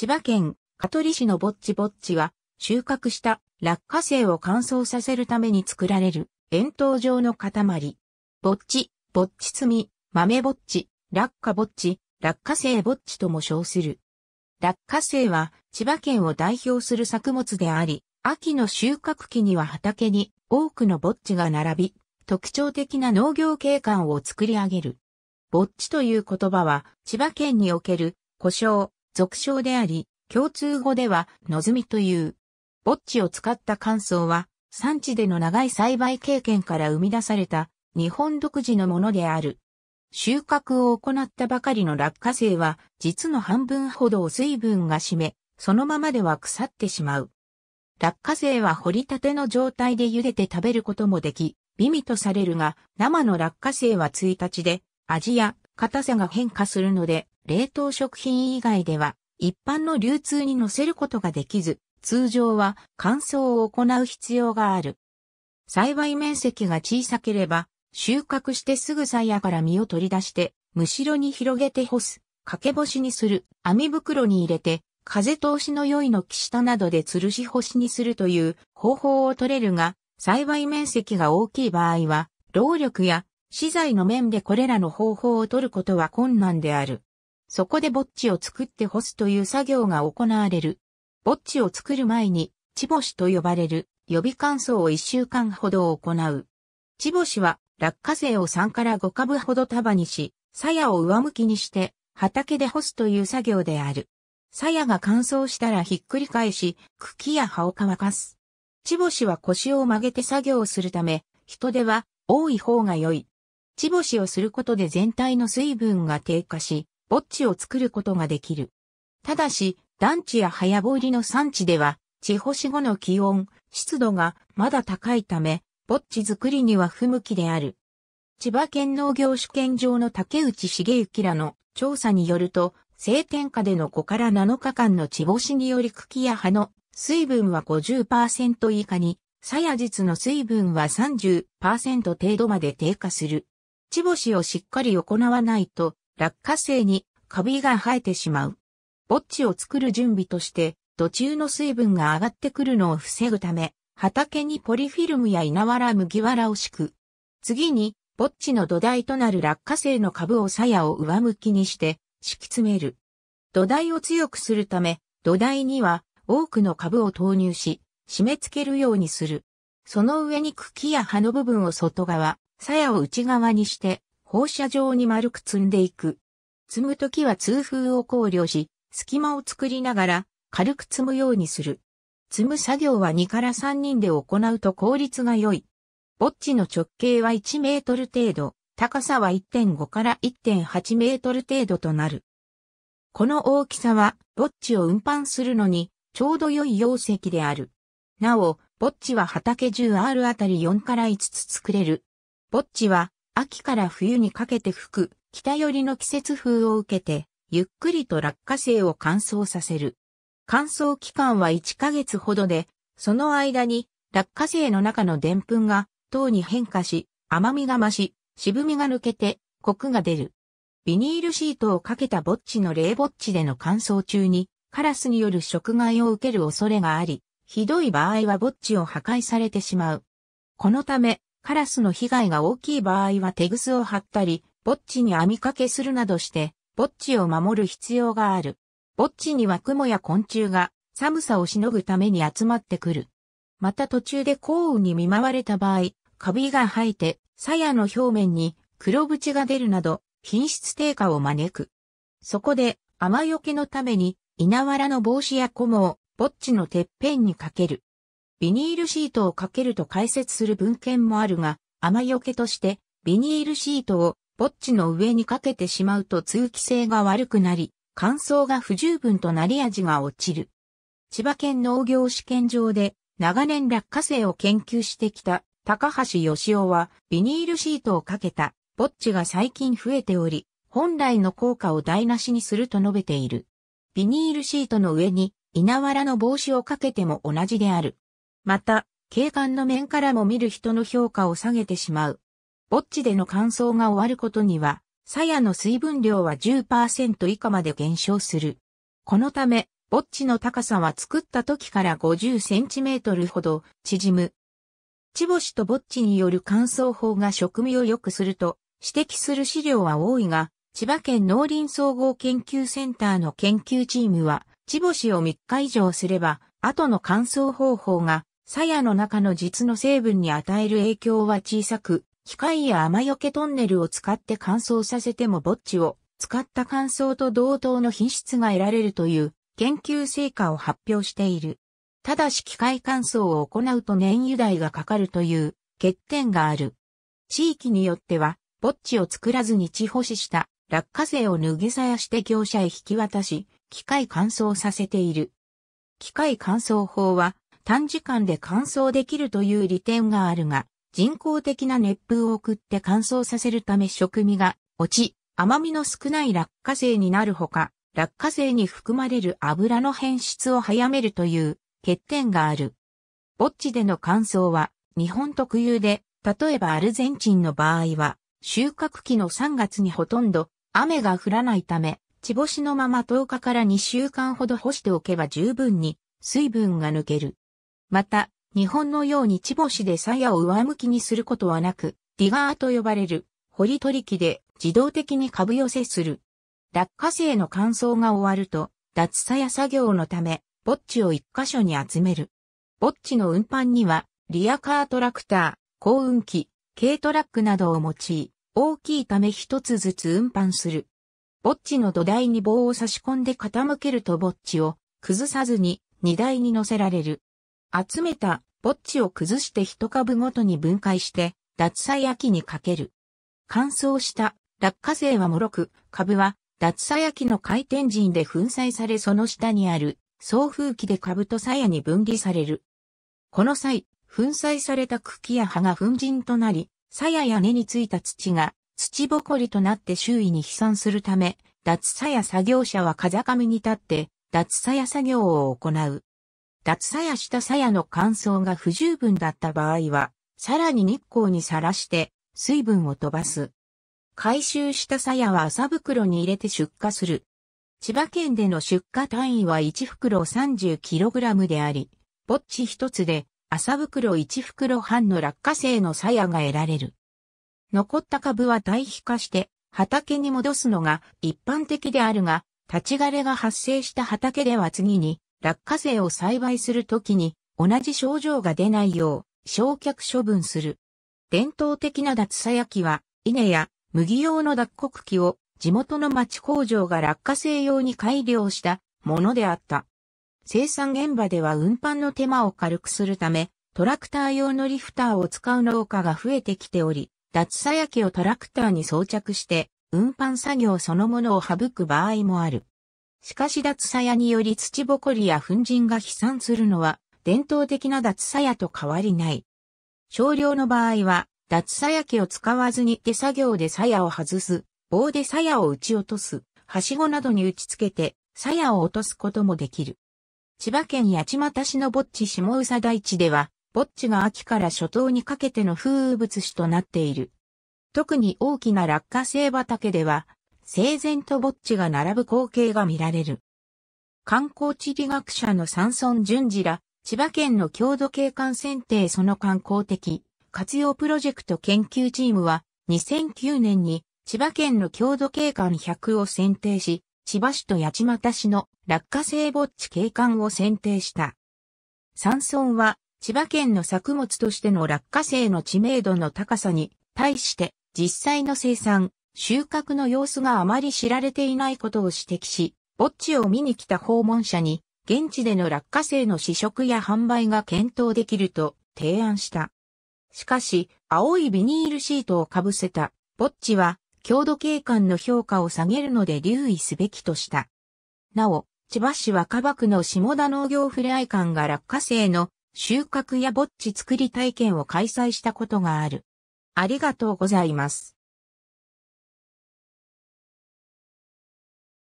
千葉県香取市のぼっちぼっちは、収穫した落花生を乾燥させるために作られる、円筒状の塊。ぼっち、ぼっち積み、豆ぼっち、落花ぼっち、落花生ぼっちとも称する。落花生は千葉県を代表する作物であり、秋の収穫期には畑に多くのぼっちが並び、特徴的な農業景観を作り上げる。ぼっちという言葉は千葉県における故障、俗称であり、共通語では、のずみという。ぼっちを使った乾燥は、産地での長い栽培経験から生み出された、日本独自のものである。収穫を行ったばかりの落花生は、実の半分ほどを水分が占め、そのままでは腐ってしまう。落花生は掘りたての状態で茹でて食べることもでき、美味とされるが、生の落花生は1日で、味や硬さが変化するので、冷凍食品以外では一般の流通に乗せることができず、通常は乾燥を行う必要がある。栽培面積が小さければ、収穫してすぐさやから実を取り出して、むしろに広げて干す、掛け干しにする、網袋に入れて、風通しの良い軒下などで吊るし干しにするという方法を取れるが、栽培面積が大きい場合は、労力や資材の面でこれらの方法を取ることは困難である。そこでぼっちを作って干すという作業が行われる。ぼっちを作る前に、ぼしと呼ばれる予備乾燥を1週間ほど行う。ぼしは落花生を3から5株ほど束にし、鞘を上向きにして畑で干すという作業である。鞘が乾燥したらひっくり返し、茎や葉を乾かす。ぼしは腰を曲げて作業をするため、人手は多い方が良い。ぼしをすることで全体の水分が低下し、墓地を作ることができる。ただし、団地や早掘りの産地では、地干し後の気温、湿度がまだ高いため、墓地作りには不向きである。千葉県農業主権上の竹内茂之らの調査によると、晴天下での5から7日間の地干しにより茎や葉の水分は50%以下に、鞘実の水分は30%程度まで低下する。地干しをしっかり行わないと、落花生にカビが生えてしまう。ぼっちを作る準備として、土中の水分が上がってくるのを防ぐため、畑にポリフィルムや稲わら麦わらを敷く。次に、ぼっちの土台となる落花生の株を鞘を上向きにして敷き詰める。土台を強くするため、土台には多くの株を投入し、締め付けるようにする。その上に茎や葉の部分を外側、鞘を内側にして、放射状に丸く積んでいく。積むときは通風を考慮し、隙間を作りながら軽く積むようにする。積む作業は2から3人で行うと効率が良い。ボッチの直径は1メートル程度、高さは1.5から1.8メートル程度となる。この大きさは、ボッチを運搬するのに、ちょうど良い容積である。なお、ボッチは畑 10R あたり4から5つ作れる。ボッチは、秋から冬にかけて吹く北寄りの季節風を受けて、ゆっくりと落花生を乾燥させる。乾燥期間は1ヶ月ほどで、その間に落花生の中のでんぷんが糖に変化し、甘みが増し、渋みが抜けて、コクが出る。ビニールシートをかけたっちの冷っちでの乾燥中に、カラスによる食害を受ける恐れがあり、ひどい場合はっちを破壊されてしまう。このため、カラスの被害が大きい場合はテグスを張ったり、ぼっちに網掛けするなどして、ぼっちを守る必要がある。ぼっちには雲や昆虫が寒さをしのぐために集まってくる。また途中で降雨に見舞われた場合、カビが生えて、鞘の表面に黒縁が出るなど、品質低下を招く。そこで、雨よけのために、稲わらの帽子やコモを、ぼっちのてっぺんにかける。ビニールシートをかけると解説する文献もあるが、雨よけとしてビニールシートをぼっちの上にかけてしまうと通気性が悪くなり、乾燥が不十分となり味が落ちる。千葉県農業試験場で長年落花生を研究してきた高橋義夫はビニールシートをかけたぼっちが最近増えており、本来の効果を台無しにすると述べている。ビニールシートの上に稲わらの帽子をかけても同じである。また、景観の面からも見る人の評価を下げてしまう。ぼっちでの乾燥が終わることには、鞘の水分量は10%以下まで減少する。このため、ぼっちの高さは作った時から50センチメートルほど縮む。地星とぼっちによる乾燥法が食味を良くすると指摘する資料は多いが、千葉県農林総合研究センターの研究チームは、地星を3日以上すれば、後の乾燥方法が鞘の中の実の成分に与える影響は小さく、機械や雨よけトンネルを使って乾燥させてもぼっちを使った乾燥と同等の品質が得られるという研究成果を発表している。ただし機械乾燥を行うと燃油代がかかるという欠点がある。地域によっては、ぼっちを作らずに地保しした落花生を脱ぎさやして業者へ引き渡し、機械乾燥させている。機械乾燥法は短時間で乾燥できるという利点があるが、人工的な熱風を送って乾燥させるため食味が落ち、甘みの少ない落花生になるほか、落花生に含まれる油の変質を早めるという欠点がある。ぼっちでの乾燥は日本特有で、例えばアルゼンチンの場合は、収穫期の3月にほとんど雨が降らないため、地干しのまま10日から2週間ほど干しておけば十分に水分が抜ける。また、日本のように地星で鞘を上向きにすることはなく、ディガーと呼ばれる、掘り取り機で自動的に株寄せする。落花生の乾燥が終わると、脱鞘作業のため、っちを一箇所に集める。っちの運搬には、リアカートラクター、幸運機、軽トラックなどを用い、大きいため一つずつ運搬する。っちの土台に棒を差し込んで傾けるとっちを崩さずに荷台に乗せられる。集めたぼっちを崩して一株ごとに分解して、脱菜きにかける。乾燥した落花生は脆く、株は脱さ焼きの回転陣で粉砕されその下にある送風機で株と鞘に分離される。この際、粉砕された茎や葉が粉塵となり、鞘や根についた土が土ぼこりとなって周囲に飛散するため、脱鞘作業者は風上に立って、脱鞘作業を行う。脱鞘した鞘の乾燥が不十分だった場合は、さらに日光にさらして水分を飛ばす。回収した鞘は麻袋に入れて出荷する。千葉県での出荷単位は1袋 30kg であり、ぼっち一つで麻袋1袋半の落花生の鞘が得られる。残った株は堆肥化して畑に戻すのが一般的であるが、立ち枯れが発生した畑では次に落花生を栽培するときに同じ症状が出ないよう焼却処分する。伝統的な脱さ焼きは稲や麦用の脱穀機を地元の町工場が落花生用に改良したものであった。生産現場では運搬の手間を軽くするため、トラクター用のリフターを使う農家が増えてきており、脱さ焼きをトラクターに装着して運搬作業そのものを省く場合もある。しかし脱鞘により土ぼこりや粉塵が飛散するのは伝統的な脱鞘と変わりない。少量の場合は脱鞘機を使わずに手作業で鞘を外す、棒で鞘を打ち落とす、はしごなどに打ち付けて鞘を落とすこともできる。千葉県八街市のぼっち下宇佐大地では、ぼっちが秋から初冬にかけての風物詩となっている。特に大きな落花生畑では、整然と墓地が並ぶ光景が見られる。観光地理学者の山村淳二ら、千葉県の郷土景観選定その観光的活用プロジェクト研究チームは、2009年に千葉県の郷土景観100を選定し、千葉市と八街市の落花生墓地景観を選定した。山村は、千葉県の作物としての落花生の知名度の高さに対して、実際の生産、収穫の様子があまり知られていないことを指摘し、墓地を見に来た訪問者に、現地での落花生の試食や販売が検討できると提案した。しかし、青いビニールシートをかぶせた、墓地は、郷土景観の評価を下げるので留意すべきとした。なお、千葉市若葉区の下田農業ふれあい館が落花生の収穫や墓地作り体験を開催したことがある。ありがとうございます。